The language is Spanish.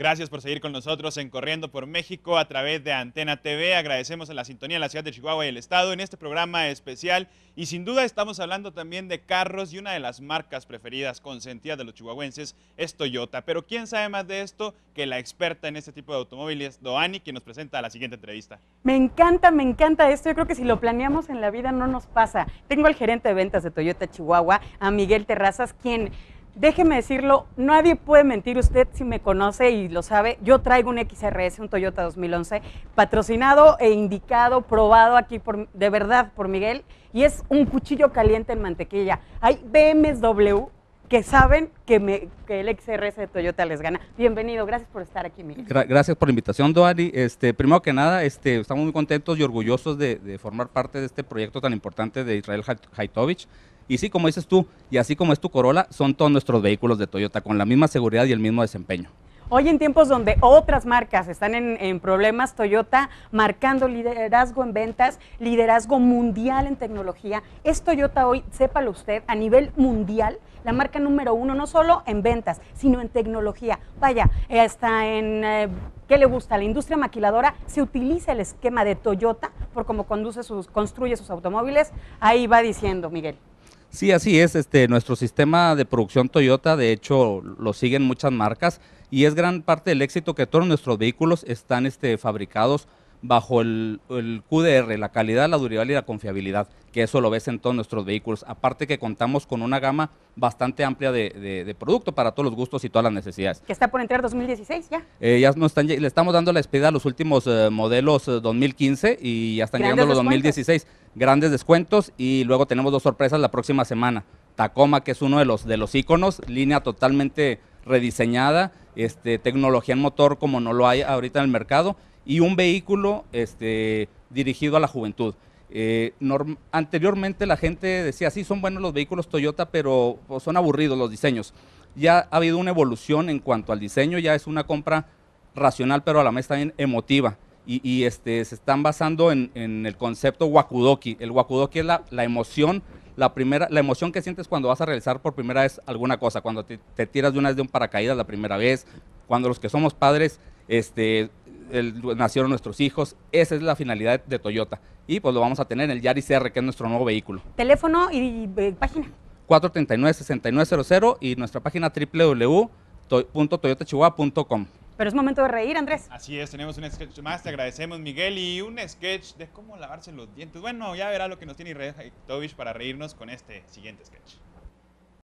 Gracias por seguir con nosotros en Corriendo por México a través de Antena TV. Agradecemos a la sintonía de la ciudad de Chihuahua y el Estado en este programa especial. Y sin duda estamos hablando también de carros y una de las marcas preferidas consentidas de los chihuahuenses es Toyota. Pero ¿quién sabe más de esto que la experta en este tipo de automóviles, Doani, quien nos presenta la siguiente entrevista? Me encanta, me encanta esto. Yo creo que si lo planeamos en la vida no nos pasa. Tengo al gerente de ventas de Toyota Chihuahua, a Miguel Terrazas, quien déjeme decirlo, nadie puede mentir, usted si me conoce y lo sabe, yo traigo un XRS, un Toyota 2011, patrocinado e indicado, probado aquí por, de verdad por Miguel, y es un cuchillo caliente en mantequilla. Hay BMW que saben que, el XRS de Toyota les gana. Bienvenido, gracias por estar aquí, Miguel. gracias por la invitación, Doari. Este, primero que nada, este, estamos muy contentos y orgullosos de, formar parte de este proyecto tan importante de Israel Haitovich. Y sí, como dices tú, y así como es tu Corolla, son todos nuestros vehículos de Toyota con la misma seguridad y el mismo desempeño. Hoy en tiempos donde otras marcas están en, problemas, Toyota marcando liderazgo en ventas, liderazgo mundial en tecnología. Es Toyota hoy, sépalo usted, a nivel mundial, la marca número uno, no solo en ventas, sino en tecnología. Vaya, está en... Eh, ¿Qué le gusta? La industria maquiladora se utiliza el esquema de Toyota por cómo conduce sus, construye sus automóviles. Ahí va diciendo, Miguel. Sí, así es. Este, nuestro sistema de producción Toyota, de hecho, lo siguen muchas marcas y es gran parte del éxito que todos nuestros vehículos están este, fabricados bajo el, QDR, la calidad, la durabilidad y la confiabilidad, que eso lo ves en todos nuestros vehículos. Aparte que contamos con una gama bastante amplia de, producto para todos los gustos y todas las necesidades. ¿Que está por entrar 2016 ya? Eh, ya están, le estamos dando la despedida a los últimos eh, modelos 2015 eh, y ya están llegando los 2016 grandes descuentos y luego tenemos dos sorpresas la próxima semana. Tacoma, que es uno de los, de los íconos, línea totalmente rediseñada, este, tecnología en motor como no lo hay ahorita en el mercado y un vehículo este, dirigido a la juventud. Eh, anteriormente la gente decía, sí, son buenos los vehículos Toyota, pero pues, son aburridos los diseños. Ya ha habido una evolución en cuanto al diseño, ya es una compra racional, pero a la vez también emotiva y, este, se están basando en, el concepto wakudoki. El wakudoki es la, emoción, la, primera, la emoción que sientes cuando vas a realizar por primera vez alguna cosa, cuando te, tiras de una vez de un paracaídas la primera vez, cuando los que somos padres este, nacieron nuestros hijos. Esa es la finalidad de Toyota. Y pues lo vamos a tener en el Yaris R, que es nuestro nuevo vehículo. Teléfono y, eh, página. 439-6900 y nuestra página www.toyotachihuahua.com. Pero es momento de reír, Andrés. Así es, tenemos un sketch más. Te agradecemos, Miguel, y un sketch de cómo lavarse los dientes. Bueno, ya verá lo que nos tiene Irene para reírnos con este siguiente sketch.